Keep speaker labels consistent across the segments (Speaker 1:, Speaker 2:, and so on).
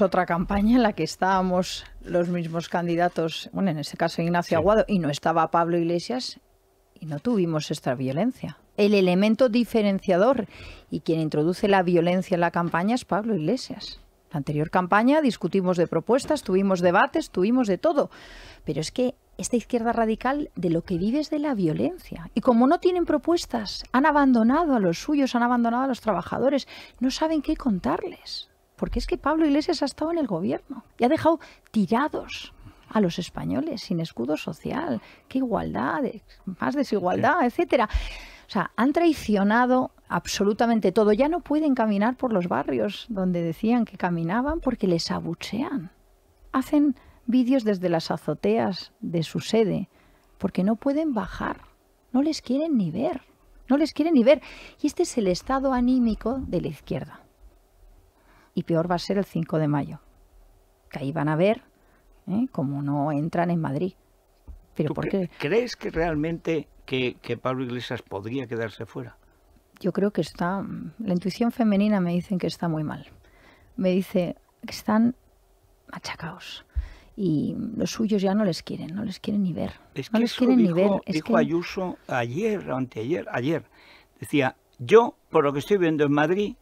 Speaker 1: otra campaña en la que estábamos los mismos candidatos, bueno, en este caso Ignacio Aguado, y no estaba Pablo Iglesias, y no tuvimos esta violencia. El elemento diferenciador y quien introduce la violencia en la campaña es Pablo Iglesias. La anterior campaña discutimos de propuestas, tuvimos debates, tuvimos de todo, pero es que esta izquierda radical de lo que vive es de la violencia. Y como no tienen propuestas, han abandonado a los suyos, han abandonado a los trabajadores, no saben qué contarles porque es que Pablo Iglesias ha estado en el gobierno y ha dejado tirados a los españoles sin escudo social, qué igualdad, más desigualdad, etcétera. O sea, han traicionado absolutamente todo. Ya no pueden caminar por los barrios donde decían que caminaban porque les abuchean. Hacen vídeos desde las azoteas de su sede porque no pueden bajar. No les quieren ni ver. No les quieren ni ver. Y este es el estado anímico de la izquierda y peor va a ser el 5 de mayo. Que ahí van a ver ¿eh? cómo no entran en Madrid. Pero ¿Tú
Speaker 2: ¿Crees que realmente que, Pablo Iglesias podría quedarse fuera?
Speaker 1: Yo creo que está... La intuición femenina me dicen que está muy mal. Me dice que están machacados y los suyos ya no les quieren, no les quieren ni ver.
Speaker 2: Es que no les quieren ni ver. Es dijo Ayuso ayer, anteayer, ayer, decía, yo, por lo que estoy viendo en Madrid,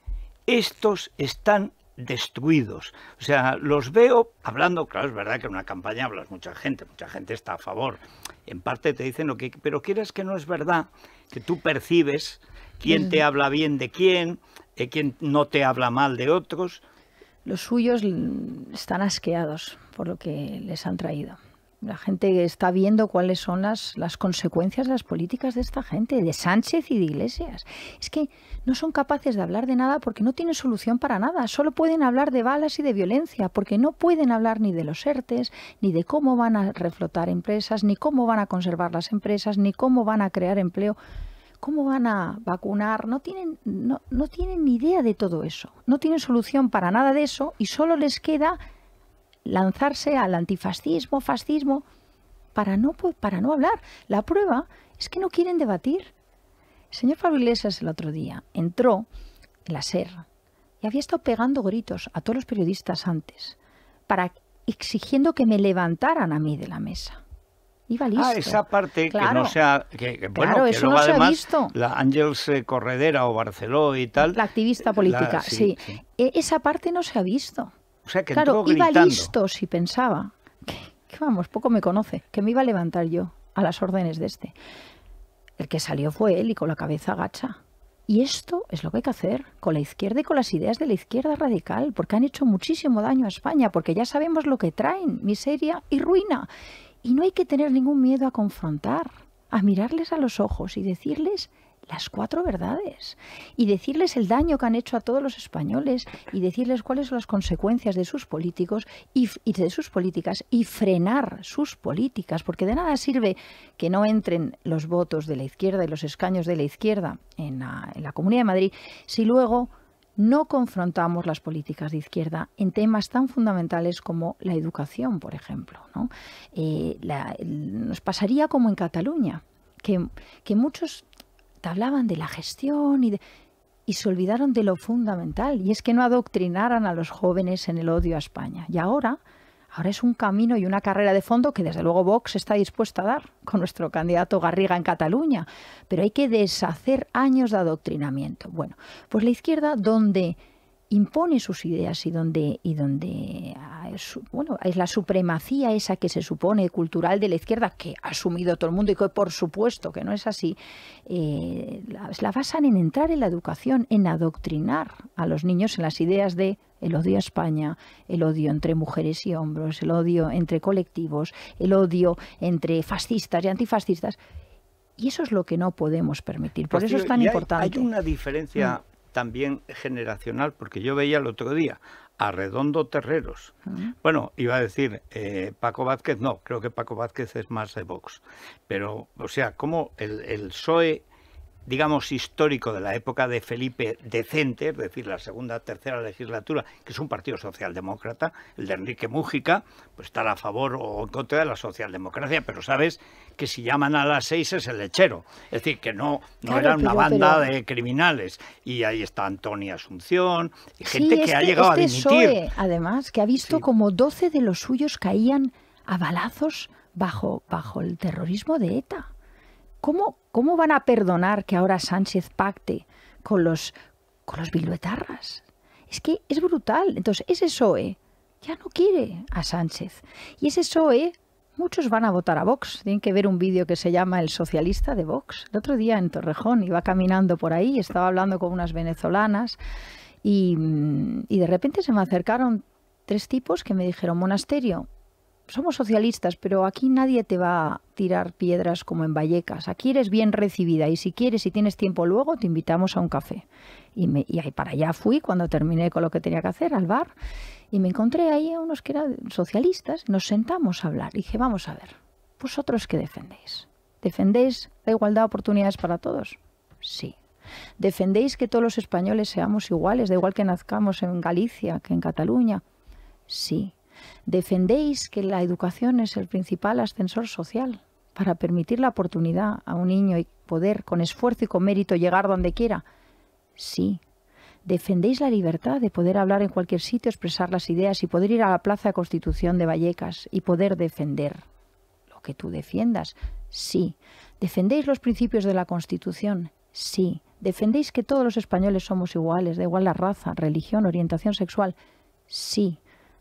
Speaker 2: estos están destruidos. O sea, los veo hablando, claro, es verdad que en una campaña hablas mucha gente, mucha gente está a favor. En parte te dicen lo que, pero quieres que no es verdad, que tú percibes quién te habla bien de quién, eh, quién no te habla mal de otros.
Speaker 1: Los suyos están asqueados por lo que les han traído la gente está viendo cuáles son las, consecuencias de las políticas de esta gente, de Sánchez y de Iglesias. Es que no son capaces de hablar de nada porque no tienen solución para nada. Solo pueden hablar de balas y de violencia porque no pueden hablar ni de los ERTES, ni de cómo van a reflotar empresas, ni cómo van a conservar las empresas, ni cómo van a crear empleo. ¿Cómo van a vacunar? No tienen, no, no tienen ni idea de todo eso. No tienen solución para nada de eso y solo les queda lanzarse al antifascismo, fascismo, para no, para no hablar. La prueba es que no quieren debatir. El señor Pablo Iglesias el otro día entró en la SER y había estado pegando gritos a todos los periodistas antes, para exigiendo que me levantaran a mí de la mesa. Iba ah, listo. Ah, esa parte que no sea.
Speaker 2: Que, no se ha visto. La Ángels eh, Corredera o Barceló y tal. La activista política, sí.
Speaker 1: E, esa parte no se ha visto. O sea, que claro, iba listo si pensaba vamos, poco me conoce, que me iba a levantar yo a las órdenes de este. El que salió fue él y con la cabeza agacha. Y esto es lo que hay que hacer con la izquierda y con las ideas de la izquierda radical, porque han hecho muchísimo daño a España, porque ya sabemos lo que traen, miseria y ruina. Y no hay que tener ningún miedo a confrontar, a mirarles a los ojos y decirles las cuatro verdades y decirles el daño que han hecho a todos los españoles y decirles cuáles son las consecuencias de sus políticos y, de sus políticas y frenar sus políticas, porque de nada sirve que no entren los votos de la izquierda y los escaños de la izquierda en la, Comunidad de Madrid si luego no confrontamos las políticas de izquierda en temas tan fundamentales como la educación, por ejemplo. ¿no? Eh, nos pasaría como en Cataluña. Que, que, muchos hablaban de la gestión y, se olvidaron de lo fundamental, y es que no adoctrinaran a los jóvenes en el odio a España. Y ahora, ahora es un camino y una carrera de fondo que desde luego Vox está dispuesta a dar con nuestro candidato Garriga en Cataluña, pero hay que deshacer años de adoctrinamiento. Bueno, pues la izquierda donde impone sus ideas y donde, y donde ah, bueno, es la supremacía esa que se supone cultural de la izquierda, que ha asumido todo el mundo y que por supuesto que no es así, eh, la, basan en entrar en la educación, en adoctrinar a los niños en las ideas de el odio a España, el odio entre mujeres y hombres el odio entre colectivos, el odio entre fascistas y antifascistas. Y eso es lo que no podemos permitir. Por eso es tan importante. Hay una diferencia
Speaker 2: mm también generacional, porque yo veía el otro día a Redondo Terreros. Mm. Bueno, iba a decir eh, Paco Vázquez, no, creo que Paco Vázquez es más de Vox. Pero, o sea, como el, el PSOE digamos, histórico de la época de Felipe decente, es decir, la segunda, tercera legislatura, que es un partido socialdemócrata, el de Enrique Mújica, pues estar a favor o en contra de la socialdemocracia, pero sabes que si llaman a las seis es el lechero, es decir, que no, no era una banda de criminales. Y ahí está Antonio Asunción, gente que ha llegado a este dimitir.
Speaker 1: además, que ha visto como 12 de los suyos caían a balazos bajo, bajo el terrorismo de ETA. ¿Cómo, van a perdonar que ahora Sánchez pacte con los, con los Es que es brutal. Entonces, ese PSOE ya no quiere a Sánchez. Y ese PSOE, muchos van a votar a Vox. Tienen que ver un vídeo que se llama El socialista de Vox. El otro día en Torrejón iba caminando por ahí, estaba hablando con unas venezolanas y mm, de repente se me acercaron tres tipos que me dijeron, monasterio, somos socialistas, pero aquí nadie te va a tirar piedras como en Vallecas. Aquí eres bien recibida y si quieres y tienes tiempo luego, te invitamos a un café. Y, para allá fui cuando terminé con lo que tenía que hacer, al bar, y me encontré ahí a unos que eran socialistas, nos sentamos a hablar. Y dije, vamos a ver, vosotros qué defendéis. ¿Defendéis la igualdad de oportunidades para todos? Sí. ¿Defendéis que todos los españoles seamos iguales, da igual que nazcamos en Galicia, que en Cataluña? Sí defendéis que la educación es el principal ascensor social para permitir la oportunidad a un niño y poder, con esfuerzo y con mérito, llegar donde quiera. Sí. Defendéis la libertad de poder hablar en cualquier sitio, expresar las ideas y poder ir a la Plaza de Constitución de Vallecas y poder defender lo que tú defiendas. Sí. Defendéis los principios de la Constitución. Sí. Defendéis que todos los españoles somos iguales, de igual la raza, religión, orientación sexual. Sí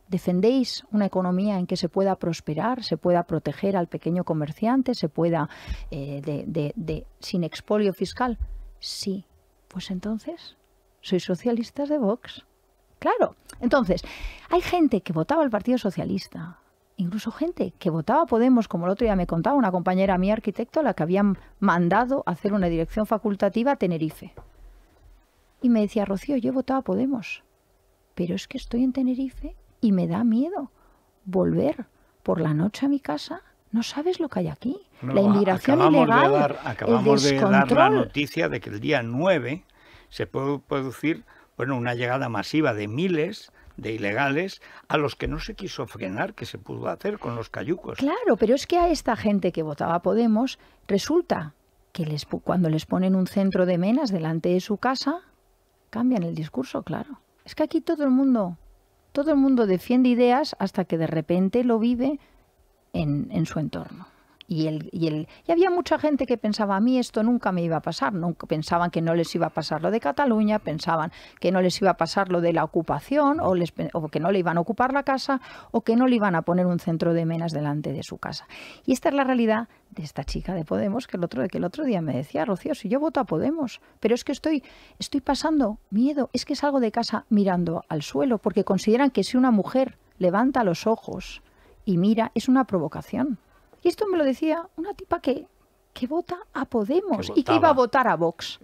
Speaker 1: defendéis una economía en que se pueda prosperar, se pueda proteger al pequeño comerciante, se pueda eh, de, sin expolio fiscal. Sí, pues entonces sois socialistas de Vox. Claro. Entonces, hay gente que votaba al Partido Socialista, incluso gente que votaba Podemos, como el otro día me contaba una compañera mía arquitecto, la que habían mandado hacer una dirección facultativa a Tenerife. Y me decía, Rocío, yo votaba Podemos, pero es que estoy en Tenerife y me da miedo volver por la noche a mi casa. No sabes lo que hay aquí. la inmigración ilegal. acabamos de dar la
Speaker 2: noticia de que el día 9 se puede producir bueno, una llegada masiva de miles de ilegales a los que no se quiso frenar, que se pudo hacer con los cayucos. Claro,
Speaker 1: pero es que a esta gente que votaba Podemos resulta que les, cuando les ponen un centro de menas delante de su casa, cambian el discurso, claro. Es que aquí todo el mundo todo el mundo defiende ideas hasta que de repente lo vive en, su entorno. Y, el, y, y había mucha gente que pensaba, a mí esto nunca me iba a pasar, nunca, pensaban que no les iba a pasar lo de Cataluña, pensaban que no les iba a pasar lo de la ocupación, o, que no le iban a ocupar la casa, o que no le iban a poner un centro de menas delante de su casa. Y esta es la realidad de esta chica de Podemos que el otro, que el otro día me decía, Rocío, si yo voto a Podemos, pero es que estoy, estoy pasando miedo, es que salgo de casa mirando al suelo, porque consideran que si una mujer levanta los ojos y mira, es una provocación. Y esto me lo decía una tipa que, que vota a Podemos y que iba a votar a Vox.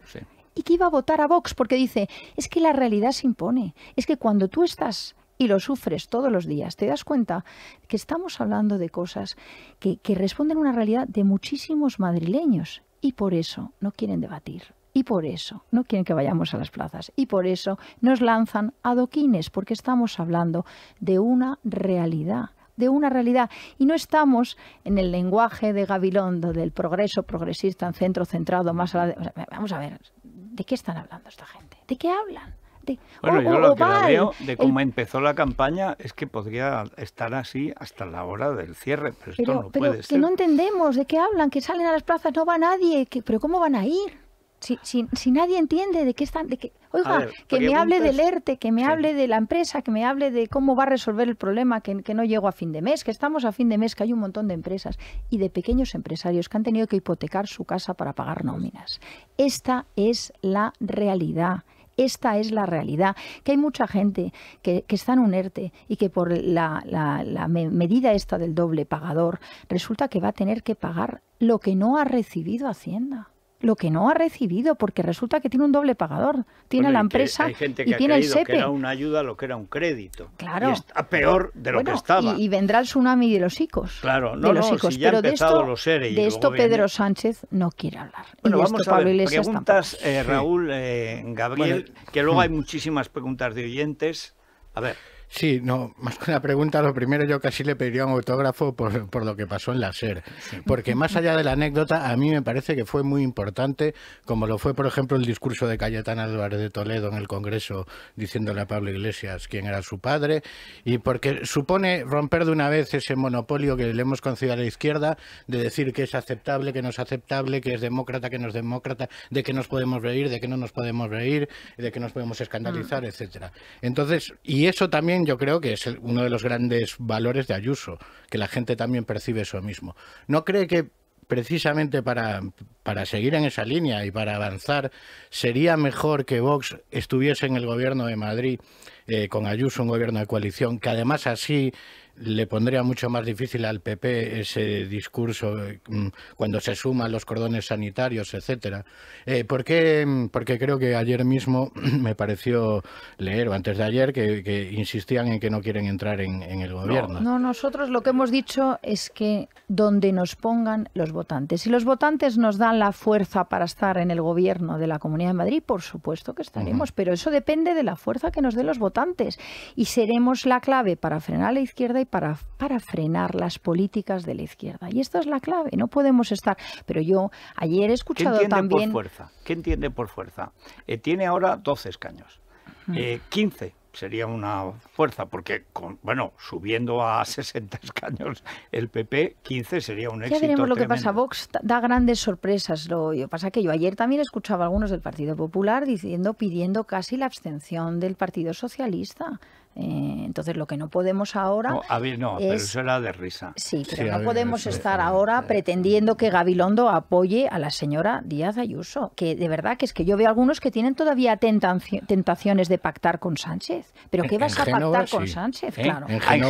Speaker 1: Y que iba a votar a Vox porque dice, es que la realidad se impone, es que cuando tú estás y lo sufres todos los días, te das cuenta que estamos hablando de cosas que, que responden a una realidad de muchísimos madrileños y por eso no quieren debatir. Y por eso no quieren que vayamos a las plazas. Y por eso nos lanzan adoquines, porque estamos hablando de una realidad de una realidad. Y no estamos en el lenguaje de Gabilondo, del progreso progresista, en centro centrado, más a la Vamos a ver, ¿de qué están hablando esta gente? ¿De qué hablan? Bueno, yo lo que veo de cómo
Speaker 2: empezó la campaña es que podría estar así hasta la hora del cierre, pero, esto no pero que no
Speaker 1: entendemos de qué hablan, que salen a las plazas, no va nadie, que... pero ¿cómo van a ir? Si, nadie entiende de qué están, que, oiga, que me hable del ERTE, que me hable de la empresa, que me hable de cómo va a resolver el problema, que, no llego a fin de mes, que estamos a fin de mes, que hay un montón de empresas y de pequeños empresarios que han tenido que hipotecar su casa para pagar nóminas. Esta es la realidad. Esta es la realidad, que hay mucha gente que, está en un ERTE y que por la, medida esta del doble pagador resulta que va a tener que pagar lo que no ha recibido Hacienda lo que no ha recibido, porque resulta que tiene un doble pagador. Tiene la empresa que y tiene el SEPE. que era
Speaker 2: una ayuda lo que era un crédito. Claro. Y está peor de lo que estaba. Y,
Speaker 1: vendrá el tsunami de los ICOs. Claro, no, de los no, ya Pero de esto, los seres de esto Pedro Sánchez no quiere hablar. y vamos esto, a Pablo preguntas,
Speaker 2: eh, Raúl, eh, Gabriel, que luego hay muchísimas preguntas de oyentes. A ver.
Speaker 3: Sí, no, más que una pregunta, lo primero yo casi le pediría un autógrafo por, lo que pasó en la SER, porque más allá de la anécdota, a mí me parece que fue muy importante, como lo fue, por ejemplo, el discurso de Cayetana Álvarez de Toledo en el Congreso diciéndole a Pablo Iglesias quién era su padre, y porque supone romper de una vez ese monopolio que le hemos concedido a la izquierda de decir que es aceptable, que no es aceptable, que es demócrata, que no es demócrata, de que nos podemos reír, de que no nos podemos reír, de que nos podemos escandalizar, mm. etcétera. Entonces, y eso también yo creo que es uno de los grandes valores de Ayuso, que la gente también percibe eso mismo. ¿No cree que precisamente para, para seguir en esa línea y para avanzar, sería mejor que Vox estuviese en el gobierno de Madrid eh, con Ayuso, un gobierno de coalición, que además así le pondría mucho más difícil al PP ese discurso eh, mm, cuando se suman los cordones sanitarios, etcétera. Eh, ¿por mm, Porque creo que ayer mismo me pareció leer, o antes de ayer, que, insistían en que no quieren entrar en, el gobierno.
Speaker 1: No, nosotros lo que hemos dicho es que donde nos pongan los votantes. Si los votantes nos dan la fuerza para estar en el gobierno de la Comunidad de Madrid, por supuesto que estaremos, pero eso depende de la fuerza que nos den los votantes. Y seremos la clave para frenar a la izquierda y para, frenar las políticas de la izquierda. Y esta es la clave, no podemos estar. Pero yo ayer he escuchado ¿Qué también. Por
Speaker 2: fuerza? ¿Qué entiende por fuerza? tiene ahora 12 escaños, 15 mm. eh, sería una fuerza, porque, con, bueno, subiendo a 60 escaños el PP, 15 sería un éxito. Ya veremos lo que pasa.
Speaker 1: Vox da grandes sorpresas. Lo que pasa que yo ayer también escuchaba a algunos del Partido Popular diciendo, pidiendo casi la abstención del Partido Socialista. Eh, entonces, lo que no podemos ahora. No,
Speaker 2: pero eso era de risa. Sí, pero no podemos estar
Speaker 1: ahora pretendiendo que Gabilondo apoye a la señora Díaz Ayuso. Que de verdad que es que yo veo algunos que tienen todavía tentaciones de pactar con Sánchez. ¿Pero qué vas a pactar con Sánchez? ¿Eh? Claro. En lo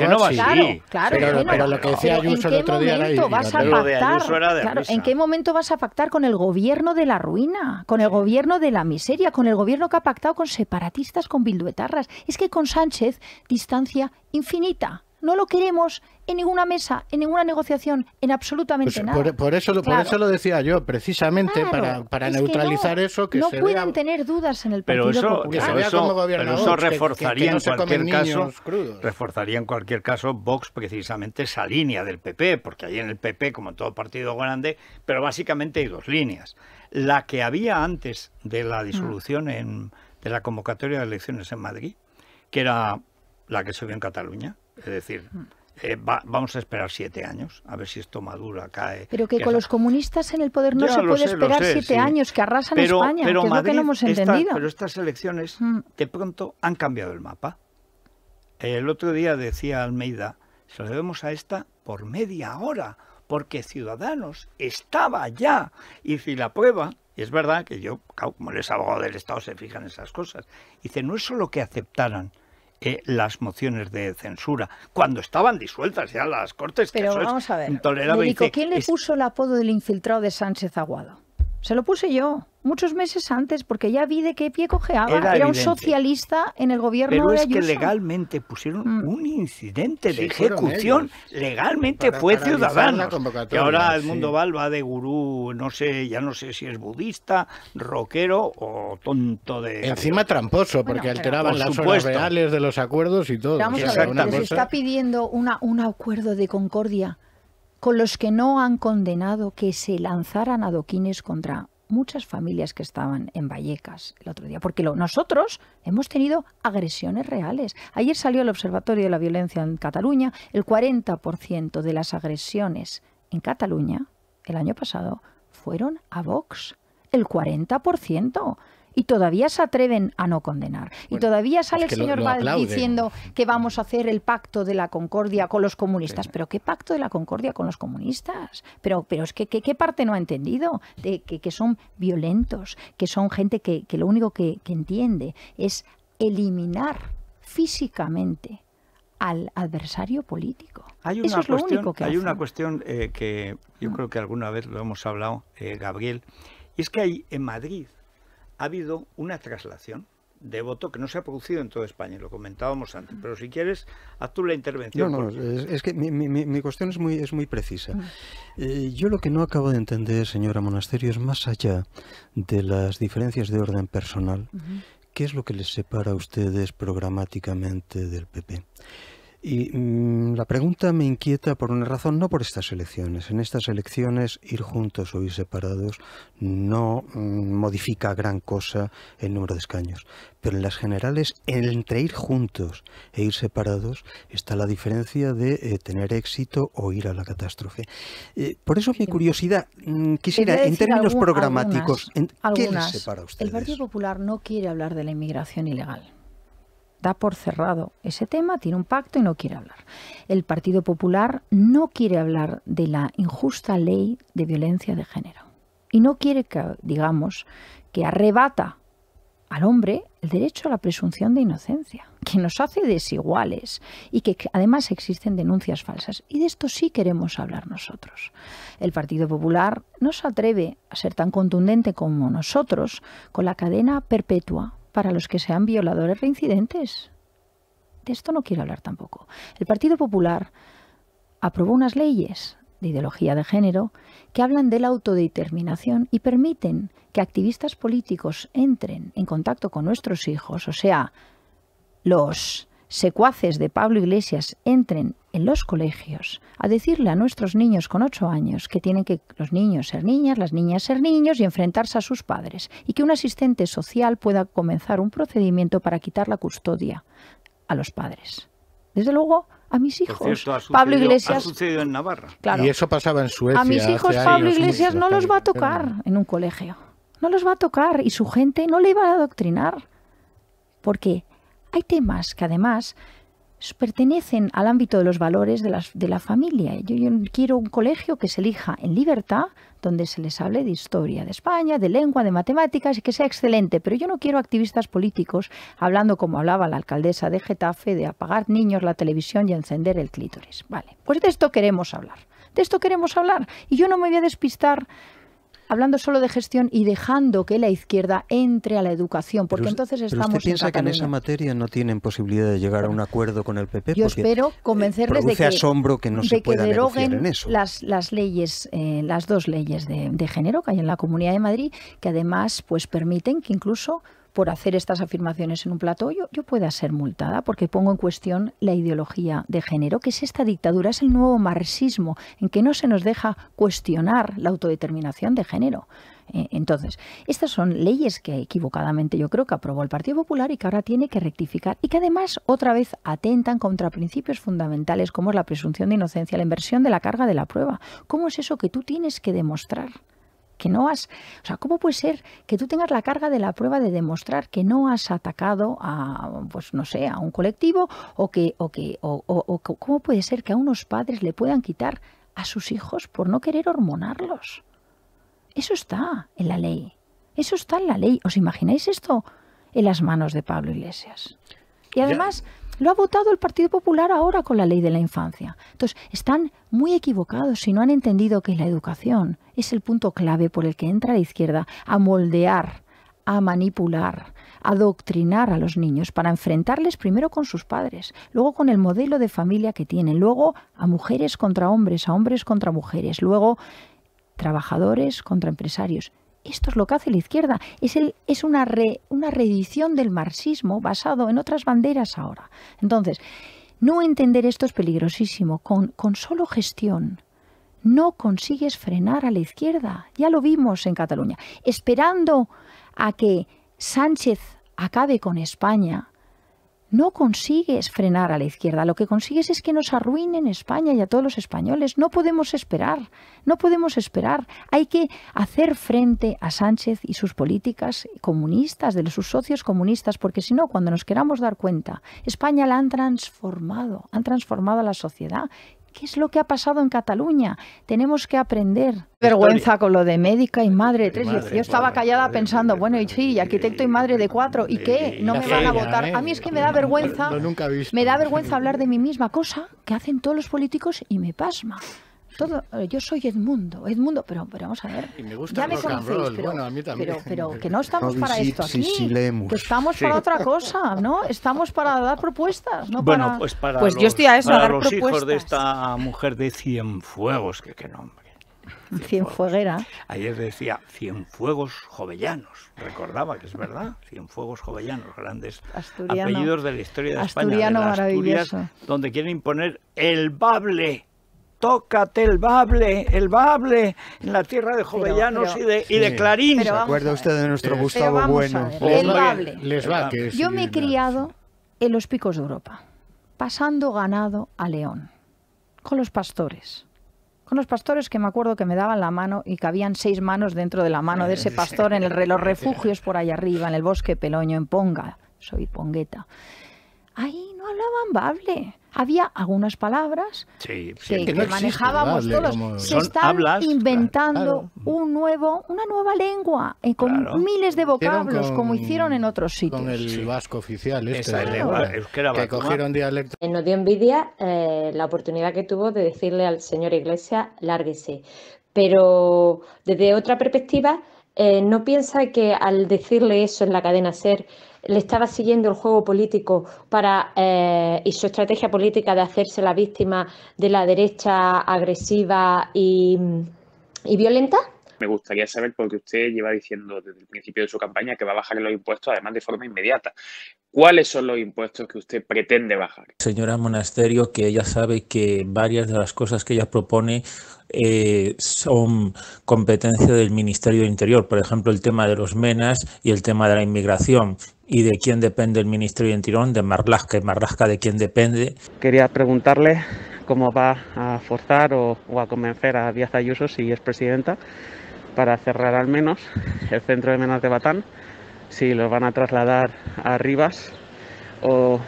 Speaker 1: que decía Ayuso el otro claro, ¿En qué momento vas a pactar con el gobierno de la ruina? Con el gobierno de la miseria, con el gobierno que ha pactado con separatistas, con bilduetarras. Es que con Sánchez distancia infinita. No lo queremos en ninguna mesa, en ninguna negociación, en absolutamente pues, nada. Por,
Speaker 3: eso, lo decía yo, precisamente para, neutralizar eso que no pueden
Speaker 1: tener dudas en el Partido pero eso, Pero eso, reforzaría en cualquier caso,
Speaker 3: en
Speaker 2: cualquier caso Vox precisamente esa línea del PP, porque ahí en el PP, como en todo partido grande, pero básicamente hay dos líneas. La que había antes de la disolución en, de la convocatoria de elecciones en Madrid, que era la que se vio en Cataluña. Es decir, mm. eh, vamos a esperar siete años, a ver si esto madura, cae. Pero que, con los
Speaker 1: comunistas en el poder no se puede esperar siete años, que arrasan España, que es lo que no hemos entendido. pero
Speaker 2: estas elecciones mm. de pronto han cambiado el mapa. El otro día decía Almeida, se lo debemos a esta por media hora, porque Ciudadanos estaba ya. Y si la prueba y es verdad que yo, como les abogado del Estado, se fijan en esas cosas. Dice, no es solo que aceptaran eh, las mociones de censura, cuando estaban disueltas ya las Cortes. Pero que vamos a ver, ¿quién le
Speaker 1: puso el apodo del infiltrado de Sánchez Aguado? Se lo puse yo muchos meses antes porque ya vi de qué pie cojeaba. Era, un socialista en el gobierno de Pero es que legalmente
Speaker 2: pusieron mm. un incidente de ejecución. Legalmente fue ciudadano. Y ahora el mundo sí. va de gurú, no sé, ya no sé si es budista, rockero o tonto de...
Speaker 3: Encima tramposo, porque alteraban las horas reales de los acuerdos y todo. Vamos a ver, se está
Speaker 1: pidiendo una, un acuerdo de concordia con los que no han condenado que se lanzaran adoquines contra muchas familias que estaban en Vallecas el otro día, porque nosotros hemos tenido agresiones reales. Ayer salió el Observatorio de la Violencia en Cataluña, el 40% de las agresiones en Cataluña el año pasado fueron a Vox, el 40% y todavía se atreven a no condenar. y todavía sale el señor Valls diciendo que vamos a hacer el pacto de la concordia con los comunistas. Pero ¿qué pacto de la concordia con los comunistas? Pero, pero es que ¿qué, parte no ha entendido? De, que, son violentos, que son gente que, lo único que, entiende es eliminar físicamente al adversario político. Hay una Eso es lo único que Hay una
Speaker 2: cuestión eh, que yo mm. creo que alguna vez lo hemos hablado, eh, Gabriel, y es que hay en Madrid ha habido una traslación de voto que no se ha producido en toda España, lo comentábamos antes, pero si quieres, haz tú la intervención. No, no, es, que mi, cuestión es muy, es muy precisa. Mm. Eh, yo lo que no acabo de entender, señora Monasterio, es más allá de las diferencias de orden personal, ¿qué es lo que les separa a ustedes programáticamente del PP? Y mm, la pregunta me inquieta por una razón, no por estas elecciones. En estas elecciones ir juntos o ir separados no mm, modifica gran cosa el número de escaños. Pero en las generales, entre ir juntos e ir separados está la diferencia de eh, tener éxito o ir a la catástrofe. Eh, por eso mi curiosidad,
Speaker 3: mm, quisiera, en términos programáticos, ¿qué separa El
Speaker 1: Partido Popular no quiere hablar de la inmigración ilegal da por cerrado ese tema, tiene un pacto y no quiere hablar. El Partido Popular no quiere hablar de la injusta ley de violencia de género y no quiere que, digamos, que arrebata al hombre el derecho a la presunción de inocencia, que nos hace desiguales y que además existen denuncias falsas. Y de esto sí queremos hablar nosotros. El Partido Popular no se atreve a ser tan contundente como nosotros con la cadena perpetua para los que sean violadores reincidentes. De esto no quiero hablar tampoco. El Partido Popular aprobó unas leyes de ideología de género que hablan de la autodeterminación y permiten que activistas políticos entren en contacto con nuestros hijos, o sea, los secuaces de Pablo Iglesias entren en los colegios a decirle a nuestros niños con 8 años que tienen que los niños ser niñas, las niñas ser niños y enfrentarse a sus padres y que un asistente social pueda comenzar un procedimiento para quitar la custodia a los padres. Desde luego, a mis hijos. sucedido, Pablo Iglesias.
Speaker 3: en Navarra. y eso pasaba en Suecia. A mis hijos Pablo Iglesias no los va a tocar
Speaker 1: en un colegio. No los va a tocar y su gente no le va a adoctrinar. Porque hay temas que además pertenecen al ámbito de los valores de, la familia. Yo, yo, quiero un colegio que se elija en libertad, donde se les hable de historia de España, de lengua, de matemáticas y que sea excelente. Pero yo no quiero activistas políticos hablando como hablaba la alcaldesa de Getafe de apagar niños la televisión y encender el clítoris. Vale, pues de esto queremos hablar. De esto queremos hablar. Y yo no me voy a despistar hablando solo de gestión y dejando que la izquierda entre a la educación, porque entonces estamos. piensa que en esa
Speaker 2: materia no tienen posibilidad de llegar a un acuerdo con el PP? Yo espero
Speaker 1: eh, convencerles de que asombro que no se deroguen Las, las leyes, eh, las dos leyes de, de género que hay en la Comunidad de Madrid, que además pues permiten que incluso por hacer estas afirmaciones en un plato, yo, yo pueda ser multada porque pongo en cuestión la ideología de género, que es esta dictadura, es el nuevo marxismo, en que no se nos deja cuestionar la autodeterminación de género. Eh, entonces, estas son leyes que equivocadamente yo creo que aprobó el Partido Popular y que ahora tiene que rectificar y que además otra vez atentan contra principios fundamentales como es la presunción de inocencia, la inversión de la carga de la prueba. ¿Cómo es eso que tú tienes que demostrar? que no has... O sea, ¿cómo puede ser que tú tengas la carga de la prueba de demostrar que no has atacado a, pues no sé, a un colectivo o que, o que, o, cómo puede ser que a unos padres le puedan quitar a sus hijos por no querer hormonarlos? Eso está en la ley. Eso está en la ley. ¿Os imagináis esto en las manos de Pablo Iglesias? Y además... Lo ha votado el Partido Popular ahora con la ley de la infancia. Entonces, están muy equivocados si no han entendido que la educación es el punto clave por el que entra la izquierda a moldear, a manipular, a doctrinar a los niños para enfrentarles primero con sus padres, luego con el modelo de familia que tienen, luego a mujeres contra hombres, a hombres contra mujeres, luego trabajadores contra empresarios. Esto es lo que hace la izquierda. Es, es una, una reedición del marxismo basado en otras banderas ahora. Entonces, no entender esto es peligrosísimo. Con, con solo gestión no consigues frenar a la izquierda. Ya lo vimos en Cataluña. Esperando a que Sánchez acabe con España, no consigues frenar a la izquierda, lo que consigues es que nos arruinen España y a todos los españoles. No podemos esperar, no podemos esperar. Hay que hacer frente a Sánchez y sus políticas comunistas, de sus socios comunistas, porque si no, cuando nos queramos dar cuenta, España la han transformado, han transformado a la sociedad ¿Qué es lo que ha pasado en Cataluña? Tenemos que aprender. Vergüenza con lo de médica y madre de tres. yo estaba callada pensando, bueno, y sí, arquitecto y madre de cuatro. ¿Y qué? No me van a votar. A mí es que me da vergüenza. me da vergüenza hablar de mi misma, cosa que hacen todos los políticos y me pasma yo soy Edmundo, Edmundo, pero, pero vamos a ver. Y me gusta ya me conocéis, pero, bueno, a mí también. pero, que no estamos para esto aquí, estamos para otra cosa, ¿no? Estamos para dar propuestas, ¿no? Bueno, pues para pues los, yo estoy a eso, dar propuestas. hijos de
Speaker 2: esta mujer de Cienfuegos, que qué nombre.
Speaker 1: Cienfueguera.
Speaker 2: Ayer decía Cienfuegos Jovellanos. Recordaba que es verdad. Cienfuegos Jovellanos, grandes apellidos de la historia de España. De Asturias, donde quieren imponer el bable Tócate el bable, el bable, en la tierra de Jovellanos y, de, Clarín. ¿Se acuerda usted de nuestro Gustavo Bueno? El bable. Les va, que Yo me he
Speaker 1: criado en los picos de Europa, pasando ganado a León, con los pastores con los pastores que me acuerdo que me daban la mano y que habían seis manos dentro de la mano de ese pastor en los refugios por allá arriba, en el bosque Peloño, en Ponga. Soy pongueta ahí no hablaban bable. Había algunas palabras que, manejábamos todos. Se están inventando un nuevo, una nueva lengua eh, con miles de vocablos, como hicieron en otros sitios.
Speaker 3: Con el vasco oficial, este, que cogieron dialecto.
Speaker 1: Eh, nos dio envidia eh, la oportunidad que tuvo de decirle al señor Iglesias, lárguese. Pero desde otra perspectiva, ¿no piensa que al decirle eso en la cadena SER le estaba siguiendo el juego político para eh, y su estrategia política de hacerse la víctima de la derecha agresiva y, violenta?
Speaker 2: Me gustaría saber, porque usted lleva diciendo desde el principio de su campaña que va a bajar los impuestos, además de forma inmediata. ¿Cuáles son los impuestos que usted pretende bajar? Señora Monasterio, que ella sabe que varias de las cosas que ella propone eh, son competencia del Ministerio del Interior, por ejemplo, el tema de los menas y el tema de la inmigración y de quién depende el y en Tirón, de Marlasca y Marlasca de quién depende. Quería preguntarle cómo va a forzar o, a convencer a Díaz Ayuso, si es presidenta, para cerrar al menos el centro de Menas de Batán, si lo van a trasladar a Rivas o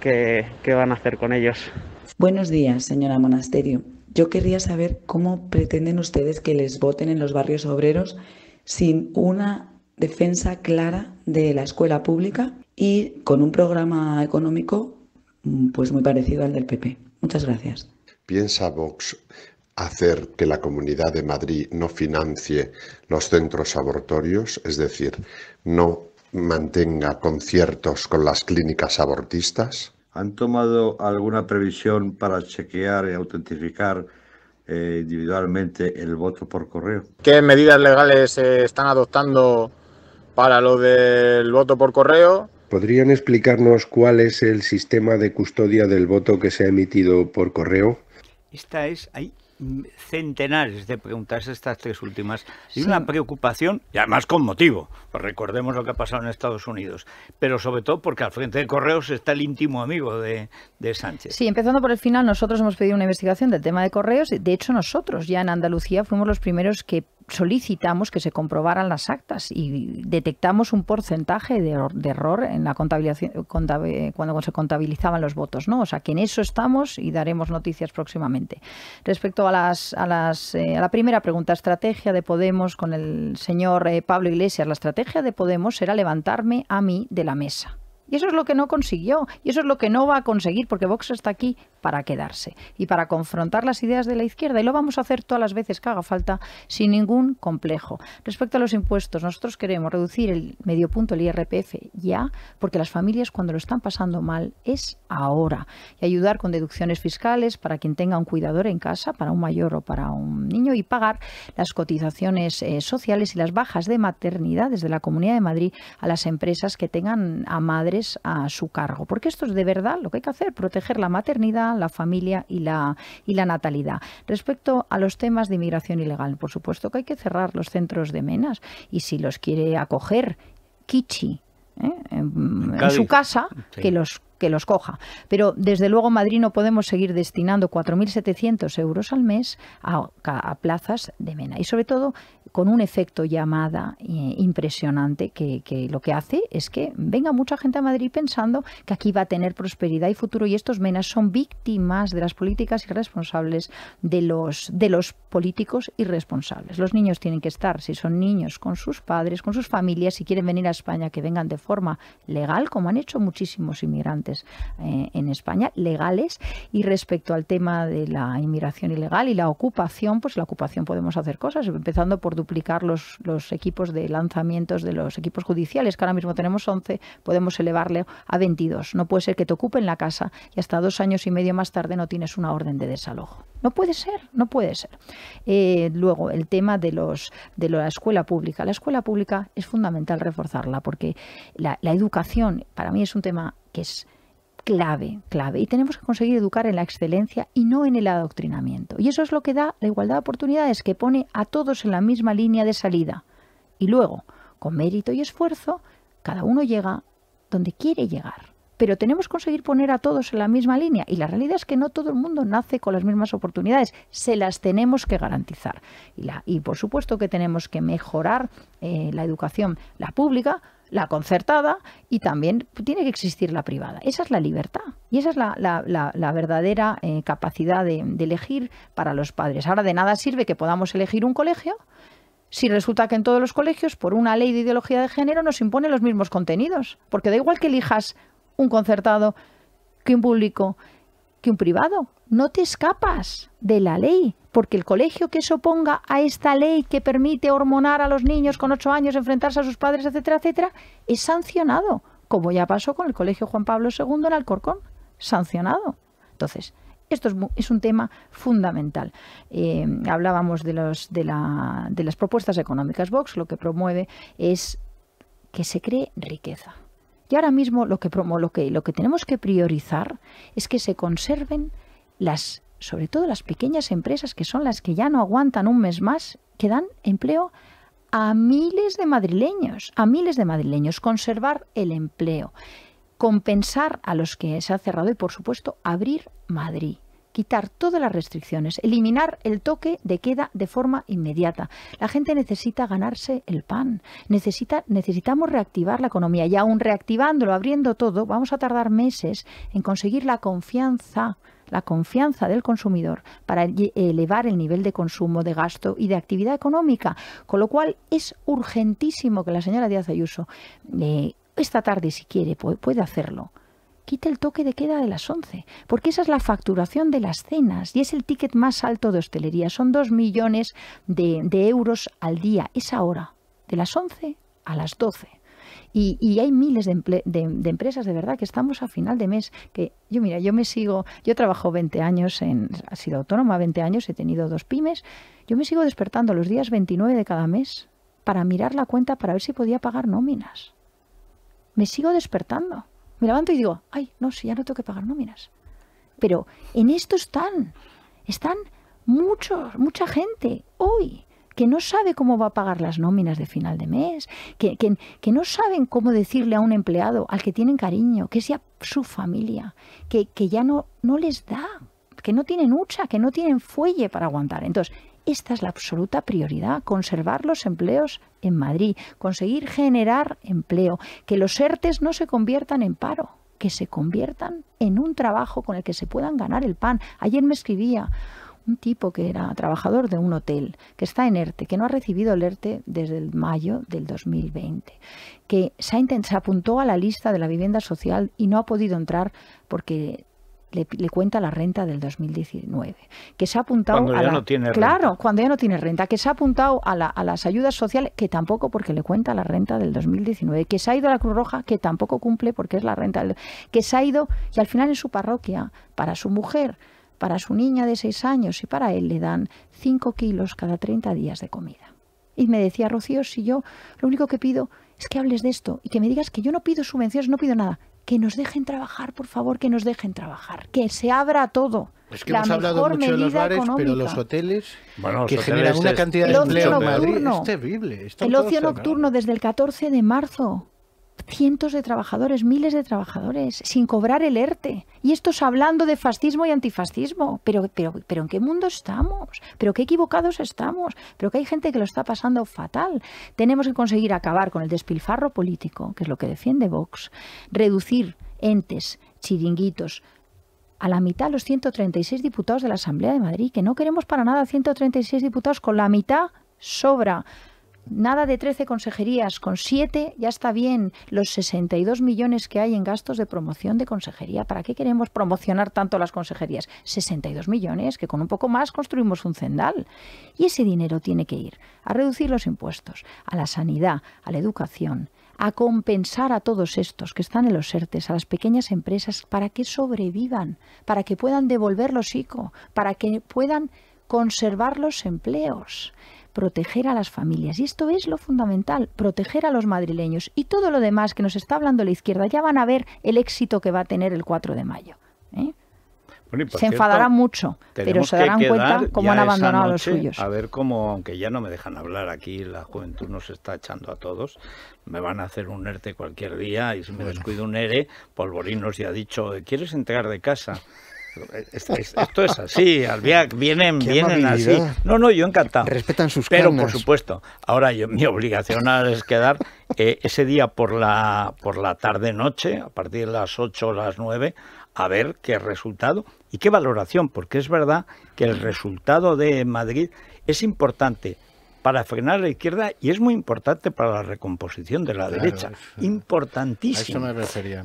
Speaker 2: qué, qué van a hacer con ellos.
Speaker 1: Buenos días, señora Monasterio. Yo querría saber cómo pretenden ustedes que les voten en los barrios obreros sin una defensa clara de la escuela pública y con un programa económico mm, pues muy parecido al del PP. Muchas gracias.
Speaker 2: ¿Piensa Vox hacer que la Comunidad de Madrid no financie los centros abortorios, es decir, no mantenga conciertos con las clínicas abortistas? ¿Han tomado alguna previsión para chequear y autentificar eh, individualmente el voto por correo?
Speaker 3: ¿Qué medidas legales se eh, están adoptando para lo del voto por correo. ¿Podrían explicarnos cuál es el sistema de custodia del voto que se ha emitido por correo?
Speaker 2: Esta es, ahí centenares de preguntas estas tres últimas y una preocupación, y además con motivo, pues recordemos lo que ha pasado en Estados Unidos, pero sobre todo porque al frente de Correos está el íntimo amigo de, Sánchez. Sí,
Speaker 1: empezando por el final, nosotros hemos pedido una investigación del tema de Correos, de hecho nosotros ya en Andalucía fuimos los primeros que solicitamos que se comprobaran las actas y detectamos un porcentaje de, error en la contabilización cuando se contabilizaban los votos, ¿no? O sea, que en eso estamos y daremos noticias próximamente. Respecto a eh, a, la primera pregunta, estrategia de Podemos con el señor eh, Pablo Iglesias. La estrategia de Podemos era levantarme a mí de la mesa. Y eso es lo que no consiguió. Y eso es lo que no va a conseguir porque Vox está aquí para quedarse y para confrontar las ideas de la izquierda. Y lo vamos a hacer todas las veces que haga falta sin ningún complejo. Respecto a los impuestos, nosotros queremos reducir el medio punto el IRPF ya, porque las familias cuando lo están pasando mal es ahora. Y ayudar con deducciones fiscales para quien tenga un cuidador en casa, para un mayor o para un niño, y pagar las cotizaciones eh, sociales y las bajas de maternidad desde la Comunidad de Madrid a las empresas que tengan a madres a su cargo. Porque esto es de verdad lo que hay que hacer, proteger la maternidad la familia y la, y la natalidad. Respecto a los temas de inmigración ilegal, por supuesto que hay que cerrar los centros de menas y si los quiere acoger Kichi ¿eh? en, su casa, que los que los coja. Pero desde luego Madrid no podemos seguir destinando 4.700 euros al mes a, a, plazas de MENA. Y sobre todo con un efecto llamada eh, impresionante que, lo que hace es que venga mucha gente a Madrid pensando que aquí va a tener prosperidad y futuro y estos menas son víctimas de las políticas irresponsables de los, de los políticos irresponsables. Los niños tienen que estar, si son niños, con sus padres, con sus familias, si quieren venir a España, que vengan de forma legal, como han hecho muchísimos inmigrantes eh, en España, legales. Y respecto al tema de la inmigración ilegal y la ocupación, pues la ocupación podemos hacer cosas, empezando por duplicar los, equipos de lanzamientos de los equipos judiciales, que ahora mismo tenemos 11, podemos elevarle a 22. No puede ser que te ocupen la casa y hasta dos años y medio más tarde no tienes una orden de desalojo. No puede ser, no puede ser. Eh, luego, el tema de, los, de la escuela pública. La escuela pública es fundamental reforzarla porque la educación para mí es un tema que es clave, clave. Y tenemos que conseguir educar en la excelencia y no en el adoctrinamiento. Y eso es lo que da la igualdad de oportunidades, que pone a todos en la misma línea de salida. Y luego, con mérito y esfuerzo, cada uno llega donde quiere llegar. Pero tenemos que conseguir poner a todos en la misma línea. Y la realidad es que no todo el mundo nace con las mismas oportunidades. Se las tenemos que garantizar. Y, por supuesto que tenemos que mejorar eh, la educación, la pública, la concertada y también tiene que existir la privada. Esa es la libertad y esa es la, verdadera eh, capacidad de, de, elegir para los padres. Ahora de nada sirve que podamos elegir un colegio si resulta que en todos los colegios, por una ley de ideología de género, nos imponen los mismos contenidos. Porque da igual que elijas un concertado que un público que un privado. No te escapas de la ley porque el colegio que se oponga a esta ley que permite hormonar a los niños con ocho años, enfrentarse a sus padres, etcétera, etcétera, es sancionado, como ya pasó con el colegio Juan Pablo II en Alcorcón, sancionado. Entonces, esto es, un tema fundamental. Eh, hablábamos de, los, de, las propuestas económicas. Vox lo que promueve es que se cree riqueza. Y ahora mismo lo que, lo que, lo que tenemos que priorizar es que se conserven las sobre todo las pequeñas empresas que son las que ya no aguantan un mes más, que dan empleo a miles de madrileños, a miles de madrileños, conservar el empleo, compensar a los que se ha cerrado y, por supuesto, abrir Madrid, quitar todas las restricciones, eliminar el toque de queda de forma inmediata. La gente necesita ganarse el pan, necesitamos reactivar la economía y aún reactivándolo, abriendo todo, vamos a tardar meses en conseguir la confianza la confianza del consumidor para elevar el nivel de consumo, de gasto y de actividad económica. Con lo cual es urgentísimo que la señora Díaz Ayuso, eh, esta tarde si quiere, puede hacerlo quite el toque de queda de las 11, porque esa es la facturación de las cenas y es el ticket más alto de hostelería. Son 2 millones de, de euros al día, esa hora, de las 11 a las 12. Y, hay miles de, empresas, de verdad, que estamos a final de mes. Que yo, mira, yo me sigo, yo trabajo 20 años, en, he sido autónoma 20 años, he tenido dos pymes. Yo me sigo despertando los días 29 de cada mes para mirar la cuenta para ver si podía pagar nóminas. Me sigo despertando. Me levanto y digo, ay, no, si ya no tengo que pagar nóminas. Pero en esto están, están muchos, mucha gente hoy que no sabe cómo va a pagar las nóminas de final de mes, que, no saben cómo decirle a un empleado al que tienen cariño, que sea su familia, que, ya no, no les da, que no tienen hucha, que no tienen fuelle para aguantar. Entonces, esta es la absoluta prioridad, conservar los empleos en Madrid, conseguir generar empleo, que los ERTES no se conviertan en paro, que se conviertan en un trabajo con el que se puedan ganar el pan. Ayer me escribía un tipo que era trabajador de un hotel, que está en ERTE, que no ha recibido el ERTE desde el mayo del 2020, que se, ha apuntó a la lista de la vivienda social y no ha podido entrar porque le, cuenta la renta del 2019, que se ha apuntado cuando no tiene claro, cuando ya no tiene renta, que se ha apuntado a, a las ayudas sociales que tampoco porque le cuenta la renta del 2019, que se ha ido a la Cruz Roja que tampoco cumple porque es la renta, del, que se ha ido y al final en su parroquia para su mujer para su niña de 6 años y para él le dan 5 kilos cada 30 días de comida. Y me decía Rocío, si yo lo único que pido es que hables de esto y que me digas que yo no pido subvenciones, no pido nada, que nos dejen trabajar, por favor, que nos dejen trabajar, que se abra todo. Es que la hemos hablado mucho de los bares, pero los
Speaker 3: hoteles, que generan una cantidad de empleo en Madrid, es terrible. el ocio nocturno
Speaker 1: desde el 14 de marzo cientos de trabajadores, miles de trabajadores, sin cobrar el ERTE. Y esto es hablando de fascismo y antifascismo. Pero, pero, pero ¿en qué mundo estamos? ¿Pero qué equivocados estamos? ¿Pero que hay gente que lo está pasando fatal? Tenemos que conseguir acabar con el despilfarro político, que es lo que defiende Vox, reducir entes, chiringuitos, a la mitad los 136 diputados de la Asamblea de Madrid, que no queremos para nada 136 diputados, con la mitad sobra. Nada de 13 consejerías, con 7 ya está bien. Los 62 millones que hay en gastos de promoción de consejería, ¿para qué queremos promocionar tanto las consejerías? 62 millones, que con un poco más construimos un cendal. Y ese dinero tiene que ir a reducir los impuestos, a la sanidad, a la educación, a compensar a todos estos que están en los ERTES, a las pequeñas empresas, para que sobrevivan, para que puedan devolver los ICO, para que puedan conservar los empleos proteger a las familias. Y esto es lo fundamental, proteger a los madrileños. Y todo lo demás que nos está hablando la izquierda, ya van a ver el éxito que va a tener el 4 de mayo. ¿eh? se enfadará mucho, pero se darán cuenta cómo han abandonado a los suyos. A
Speaker 2: ver cómo, aunque ya no me dejan hablar aquí, la juventud nos está echando a todos. Me van a hacer un ERTE cualquier día y si me descuido un ERE, Polvorinos ya ha dicho, ¿quieres entregar de casa? Esto es así, Albiac, vienen, vienen así. No, no, yo encantado.
Speaker 3: Respetan sus Pero, por
Speaker 2: supuesto, ahora yo, mi obligación es quedar eh, ese día por la, por la tarde-noche, a partir de las 8 o las 9, a ver qué resultado y qué valoración, porque es verdad que el resultado de Madrid es importante para frenar la izquierda y es muy importante para la recomposición de la derecha. Importantísimo.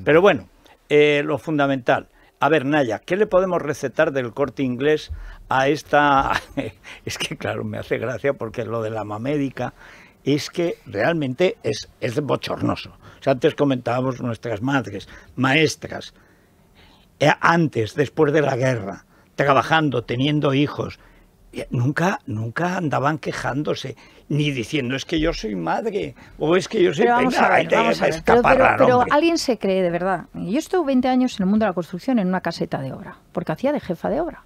Speaker 2: Pero bueno, eh, lo fundamental, a ver, Naya, ¿qué le podemos recetar del corte inglés a esta... es que, claro, me hace gracia porque lo de la mamédica es que realmente es, es bochornoso. O sea, antes comentábamos nuestras madres, maestras, eh, antes, después de la guerra, trabajando, teniendo hijos, nunca, nunca andaban quejándose, ni diciendo es que yo soy madre, o es que yo soy... Pero vamos a pero,
Speaker 1: alguien se cree de verdad. Yo estuve 20 años en el mundo de la construcción en una caseta de obra, porque hacía de jefa de obra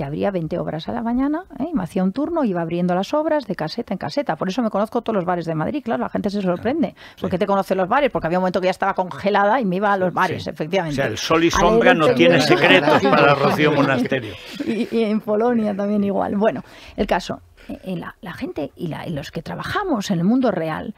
Speaker 1: y abría 20 obras a la mañana, ¿eh? y me hacía un turno, iba abriendo las obras de caseta en caseta. Por eso me conozco todos los bares de Madrid, claro, la gente se sorprende. ¿Por qué porque te conoce los bares? Porque había un momento que ya estaba congelada y me iba a los bares, efectivamente. O sea, el sol y sombra no tiene secretos para Rocío Monasterio. Y, en Polonia también igual. Bueno, el caso, eh, eh, la, gente y los que trabajamos en el mundo real,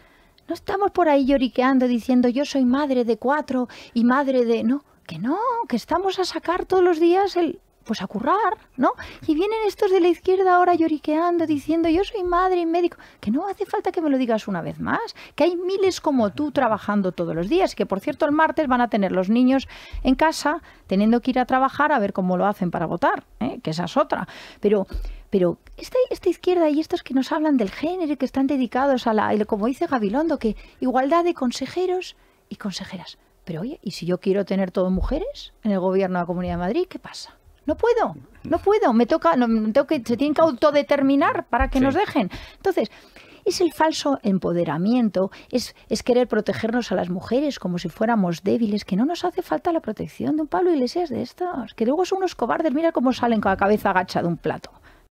Speaker 1: no estamos por ahí lloriqueando diciendo yo soy madre de cuatro y madre de... No, que no, que estamos a sacar todos los días el pues a currar, ¿no? Y vienen estos de la izquierda ahora lloriqueando, diciendo yo soy madre y médico, que no hace falta que me lo digas una vez más, que hay miles como tú trabajando todos los días, que por cierto el martes van a tener los niños en casa teniendo que ir a trabajar a ver cómo lo hacen para votar, ¿eh? que esa es otra. Pero pero esta, esta, izquierda y estos que nos hablan del género que están dedicados a la, como dice Gabilondo, que igualdad de consejeros y consejeras. Pero oye, ¿y si yo quiero tener todo mujeres en el gobierno de la Comunidad de Madrid, qué pasa? No puedo, no puedo, me toca, no, tengo que, se tienen que autodeterminar para que nos dejen. Entonces, es el falso empoderamiento, es, es, querer protegernos a las mujeres como si fuéramos débiles, que no nos hace falta la protección de un Pablo Iglesias de estos, que luego son unos cobardes, mira cómo salen con la cabeza agacha de un plato.